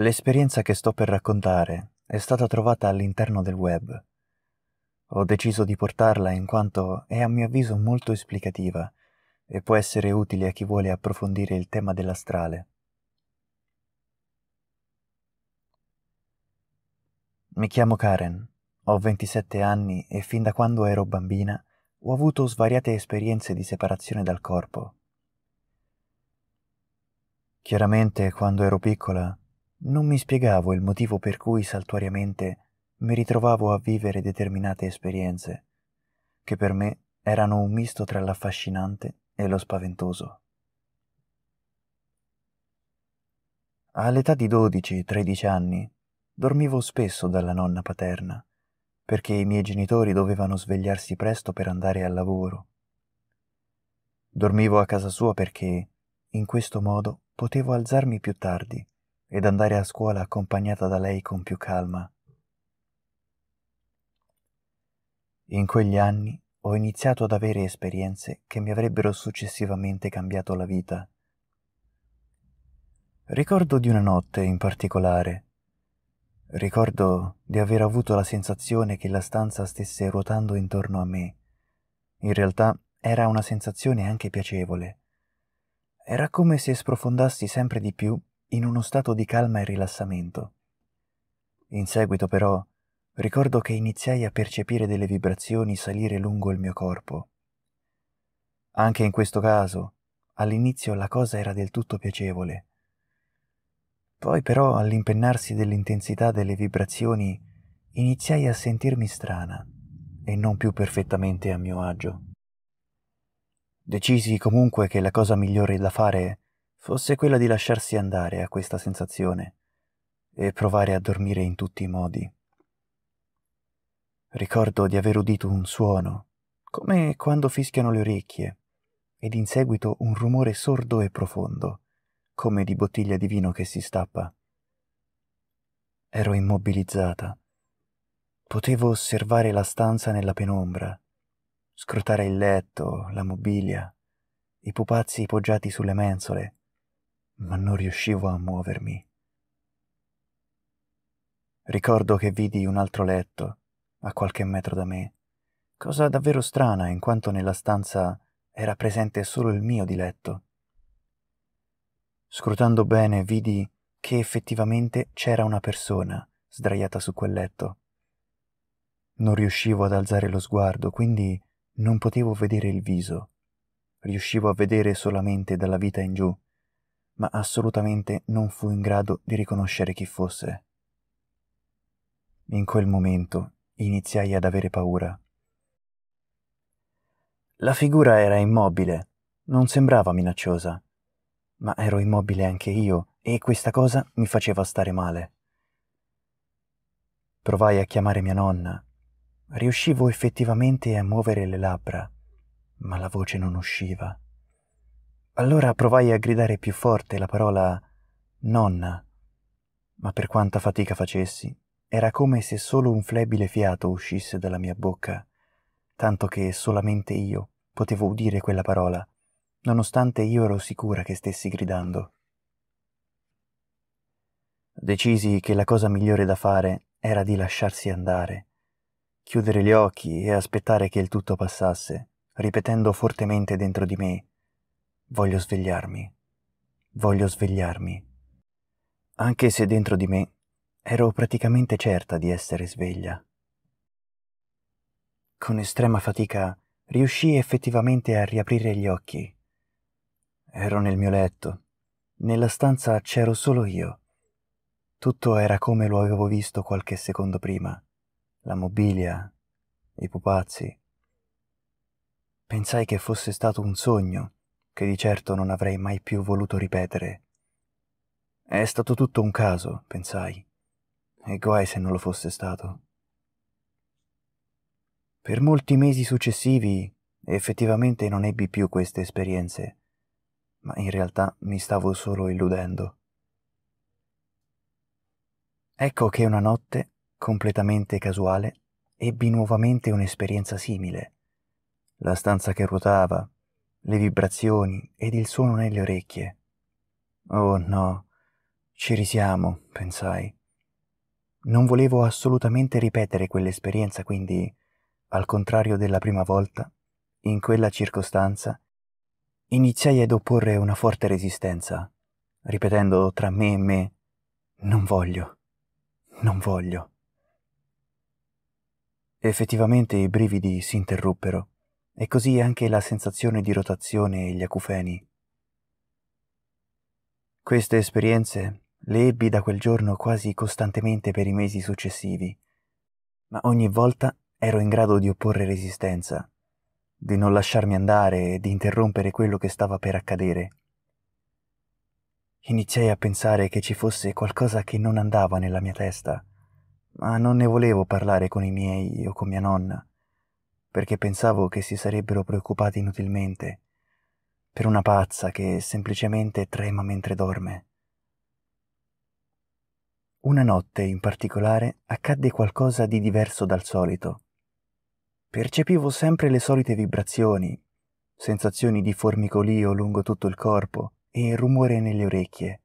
L'esperienza che sto per raccontare è stata trovata all'interno del web. Ho deciso di portarla in quanto è a mio avviso molto esplicativa e può essere utile a chi vuole approfondire il tema dell'astrale. Mi chiamo Karen, ho 27 anni e fin da quando ero bambina ho avuto svariate esperienze di separazione dal corpo. Chiaramente quando ero piccola non mi spiegavo il motivo per cui saltuariamente mi ritrovavo a vivere determinate esperienze, che per me erano un misto tra l'affascinante e lo spaventoso. All'età di 12-13 anni dormivo spesso dalla nonna paterna, perché i miei genitori dovevano svegliarsi presto per andare al lavoro. Dormivo a casa sua perché, in questo modo, potevo alzarmi più tardi ed andare a scuola accompagnata da lei con più calma. In quegli anni ho iniziato ad avere esperienze che mi avrebbero successivamente cambiato la vita. Ricordo di una notte in particolare. Ricordo di aver avuto la sensazione che la stanza stesse ruotando intorno a me. In realtà era una sensazione anche piacevole. Era come se sprofondassi sempre di più in uno stato di calma e rilassamento. In seguito però ricordo che iniziai a percepire delle vibrazioni salire lungo il mio corpo. Anche in questo caso, all'inizio la cosa era del tutto piacevole. Poi però all'impennarsi dell'intensità delle vibrazioni iniziai a sentirmi strana e non più perfettamente a mio agio. Decisi comunque che la cosa migliore da fare fosse quella di lasciarsi andare a questa sensazione e provare a dormire in tutti i modi. Ricordo di aver udito un suono, come quando fischiano le orecchie, ed in seguito un rumore sordo e profondo, come di bottiglia di vino che si stappa. Ero immobilizzata. Potevo osservare la stanza nella penombra, scrutare il letto, la mobilia, i pupazzi poggiati sulle mensole, ma non riuscivo a muovermi. Ricordo che vidi un altro letto, a qualche metro da me, cosa davvero strana in quanto nella stanza era presente solo il mio diletto. Scrutando bene vidi che effettivamente c'era una persona sdraiata su quel letto. Non riuscivo ad alzare lo sguardo, quindi non potevo vedere il viso. Riuscivo a vedere solamente dalla vita in giù ma assolutamente non fu in grado di riconoscere chi fosse. In quel momento iniziai ad avere paura. La figura era immobile, non sembrava minacciosa, ma ero immobile anche io e questa cosa mi faceva stare male. Provai a chiamare mia nonna. Riuscivo effettivamente a muovere le labbra, ma la voce non usciva. Allora provai a gridare più forte la parola nonna, ma per quanta fatica facessi, era come se solo un flebile fiato uscisse dalla mia bocca, tanto che solamente io potevo udire quella parola, nonostante io ero sicura che stessi gridando. Decisi che la cosa migliore da fare era di lasciarsi andare, chiudere gli occhi e aspettare che il tutto passasse, ripetendo fortemente dentro di me Voglio svegliarmi. Voglio svegliarmi. Anche se dentro di me ero praticamente certa di essere sveglia. Con estrema fatica riuscii effettivamente a riaprire gli occhi. Ero nel mio letto. Nella stanza c'ero solo io. Tutto era come lo avevo visto qualche secondo prima. La mobilia, i pupazzi. Pensai che fosse stato un sogno che di certo non avrei mai più voluto ripetere. È stato tutto un caso, pensai, e guai se non lo fosse stato. Per molti mesi successivi effettivamente non ebbi più queste esperienze, ma in realtà mi stavo solo illudendo. Ecco che una notte, completamente casuale, ebbi nuovamente un'esperienza simile. La stanza che ruotava, le vibrazioni ed il suono nelle orecchie. Oh no, ci risiamo, pensai. Non volevo assolutamente ripetere quell'esperienza, quindi, al contrario della prima volta, in quella circostanza, iniziai ad opporre una forte resistenza, ripetendo tra me e me, non voglio, non voglio. Effettivamente i brividi si interruppero e così anche la sensazione di rotazione e gli acufeni. Queste esperienze le ebbi da quel giorno quasi costantemente per i mesi successivi, ma ogni volta ero in grado di opporre resistenza, di non lasciarmi andare e di interrompere quello che stava per accadere. Iniziai a pensare che ci fosse qualcosa che non andava nella mia testa, ma non ne volevo parlare con i miei o con mia nonna, perché pensavo che si sarebbero preoccupati inutilmente, per una pazza che semplicemente trema mentre dorme. Una notte in particolare accadde qualcosa di diverso dal solito. Percepivo sempre le solite vibrazioni, sensazioni di formicolio lungo tutto il corpo e rumore nelle orecchie.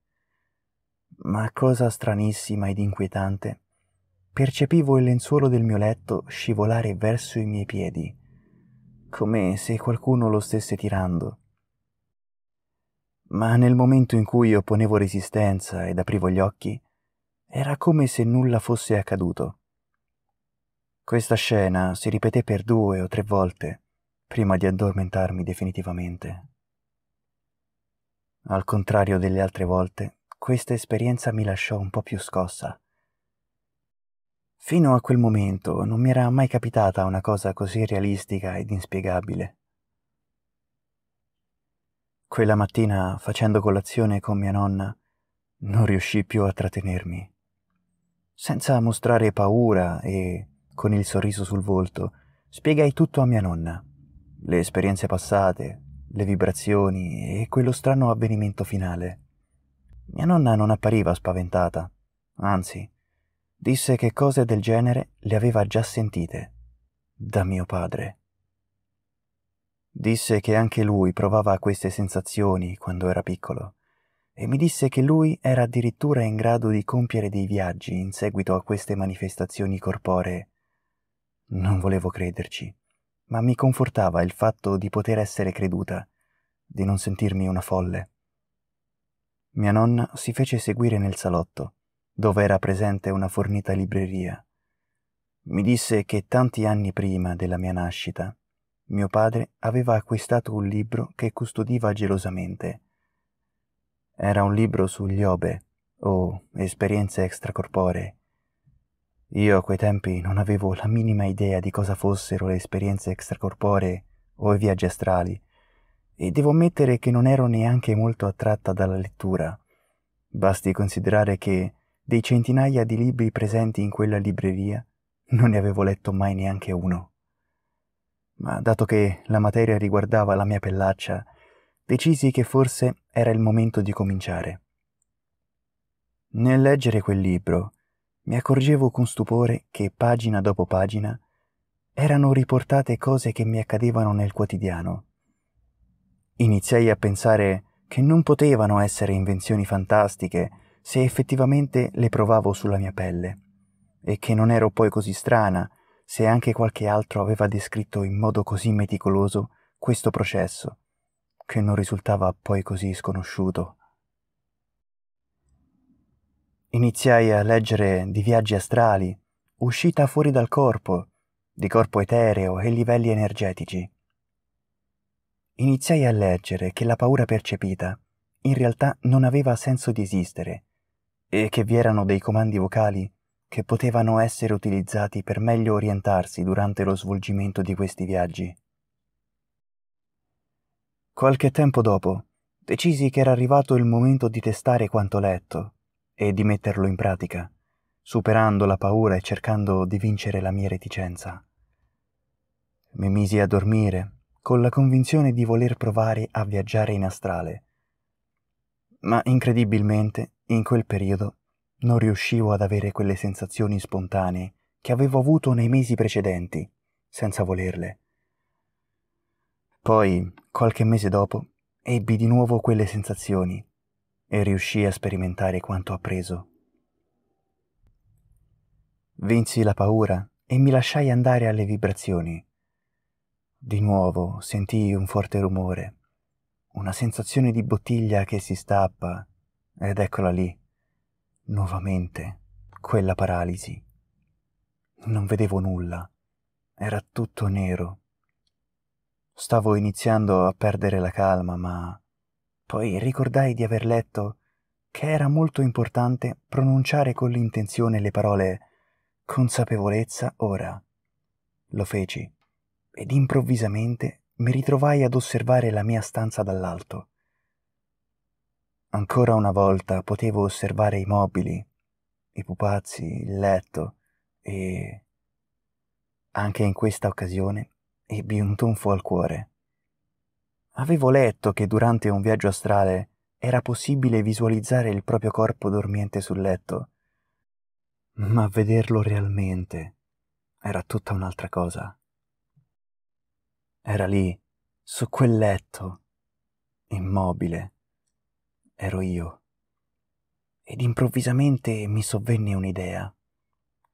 Ma cosa stranissima ed inquietante percepivo il lenzuolo del mio letto scivolare verso i miei piedi, come se qualcuno lo stesse tirando. Ma nel momento in cui opponevo resistenza ed aprivo gli occhi, era come se nulla fosse accaduto. Questa scena si ripeté per due o tre volte prima di addormentarmi definitivamente. Al contrario delle altre volte, questa esperienza mi lasciò un po' più scossa Fino a quel momento non mi era mai capitata una cosa così realistica ed inspiegabile. Quella mattina, facendo colazione con mia nonna, non riuscii più a trattenermi. Senza mostrare paura e con il sorriso sul volto, spiegai tutto a mia nonna, le esperienze passate, le vibrazioni e quello strano avvenimento finale. Mia nonna non appariva spaventata, anzi, disse che cose del genere le aveva già sentite da mio padre. Disse che anche lui provava queste sensazioni quando era piccolo e mi disse che lui era addirittura in grado di compiere dei viaggi in seguito a queste manifestazioni corporee. Non volevo crederci, ma mi confortava il fatto di poter essere creduta, di non sentirmi una folle. Mia nonna si fece seguire nel salotto dove era presente una fornita libreria. Mi disse che tanti anni prima della mia nascita mio padre aveva acquistato un libro che custodiva gelosamente. Era un libro sugli obe o esperienze extracorporee. Io a quei tempi non avevo la minima idea di cosa fossero le esperienze extracorporee o i viaggi astrali e devo ammettere che non ero neanche molto attratta dalla lettura. Basti considerare che dei centinaia di libri presenti in quella libreria non ne avevo letto mai neanche uno. Ma dato che la materia riguardava la mia pellaccia, decisi che forse era il momento di cominciare. Nel leggere quel libro mi accorgevo con stupore che pagina dopo pagina erano riportate cose che mi accadevano nel quotidiano. Iniziai a pensare che non potevano essere invenzioni fantastiche, se effettivamente le provavo sulla mia pelle, e che non ero poi così strana se anche qualche altro aveva descritto in modo così meticoloso questo processo, che non risultava poi così sconosciuto. Iniziai a leggere di viaggi astrali, uscita fuori dal corpo, di corpo etereo e livelli energetici. Iniziai a leggere che la paura percepita in realtà non aveva senso di esistere e che vi erano dei comandi vocali che potevano essere utilizzati per meglio orientarsi durante lo svolgimento di questi viaggi. Qualche tempo dopo, decisi che era arrivato il momento di testare quanto letto e di metterlo in pratica, superando la paura e cercando di vincere la mia reticenza. Mi misi a dormire con la convinzione di voler provare a viaggiare in astrale ma incredibilmente in quel periodo non riuscivo ad avere quelle sensazioni spontanee che avevo avuto nei mesi precedenti, senza volerle. Poi, qualche mese dopo, ebbi di nuovo quelle sensazioni e riuscii a sperimentare quanto appreso. Vinsi la paura e mi lasciai andare alle vibrazioni. Di nuovo sentii un forte rumore una sensazione di bottiglia che si stappa ed eccola lì, nuovamente, quella paralisi. Non vedevo nulla, era tutto nero. Stavo iniziando a perdere la calma, ma poi ricordai di aver letto che era molto importante pronunciare con l'intenzione le parole consapevolezza ora. Lo feci ed improvvisamente mi ritrovai ad osservare la mia stanza dall'alto. Ancora una volta potevo osservare i mobili, i pupazzi, il letto e... Anche in questa occasione ebbi un tonfo al cuore. Avevo letto che durante un viaggio astrale era possibile visualizzare il proprio corpo dormiente sul letto, ma vederlo realmente era tutta un'altra cosa. Era lì, su quel letto, immobile. Ero io. Ed improvvisamente mi sovvenne un'idea.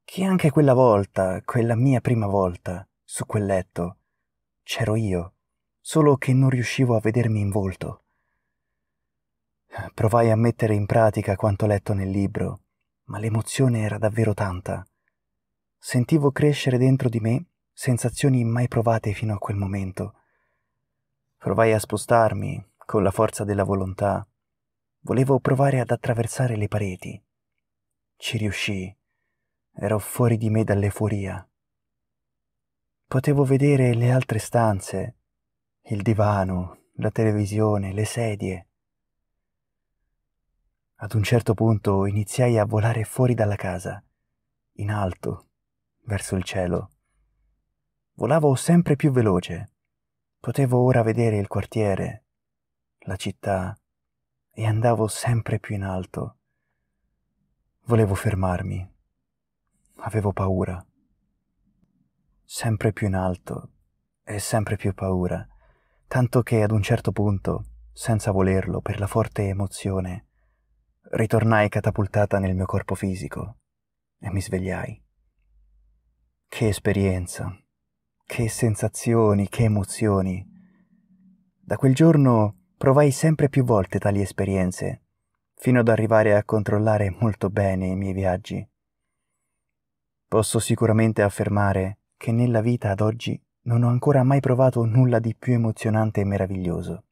Che anche quella volta, quella mia prima volta, su quel letto, c'ero io, solo che non riuscivo a vedermi in volto. Provai a mettere in pratica quanto letto nel libro, ma l'emozione era davvero tanta. Sentivo crescere dentro di me sensazioni mai provate fino a quel momento. Provai a spostarmi con la forza della volontà. Volevo provare ad attraversare le pareti. Ci riuscii. Ero fuori di me dall'euforia. Potevo vedere le altre stanze, il divano, la televisione, le sedie. Ad un certo punto iniziai a volare fuori dalla casa, in alto, verso il cielo. Volavo sempre più veloce. Potevo ora vedere il quartiere, la città, e andavo sempre più in alto. Volevo fermarmi. Avevo paura. Sempre più in alto e sempre più paura, tanto che ad un certo punto, senza volerlo, per la forte emozione, ritornai catapultata nel mio corpo fisico e mi svegliai. Che esperienza! Che sensazioni, che emozioni. Da quel giorno provai sempre più volte tali esperienze, fino ad arrivare a controllare molto bene i miei viaggi. Posso sicuramente affermare che nella vita ad oggi non ho ancora mai provato nulla di più emozionante e meraviglioso.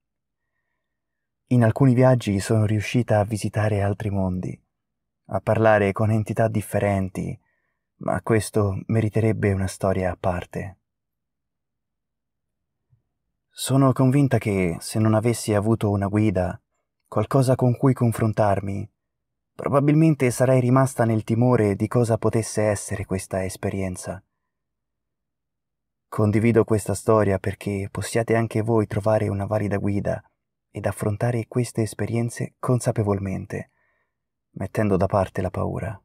In alcuni viaggi sono riuscita a visitare altri mondi, a parlare con entità differenti, ma questo meriterebbe una storia a parte. Sono convinta che se non avessi avuto una guida, qualcosa con cui confrontarmi, probabilmente sarei rimasta nel timore di cosa potesse essere questa esperienza. Condivido questa storia perché possiate anche voi trovare una valida guida ed affrontare queste esperienze consapevolmente, mettendo da parte la paura.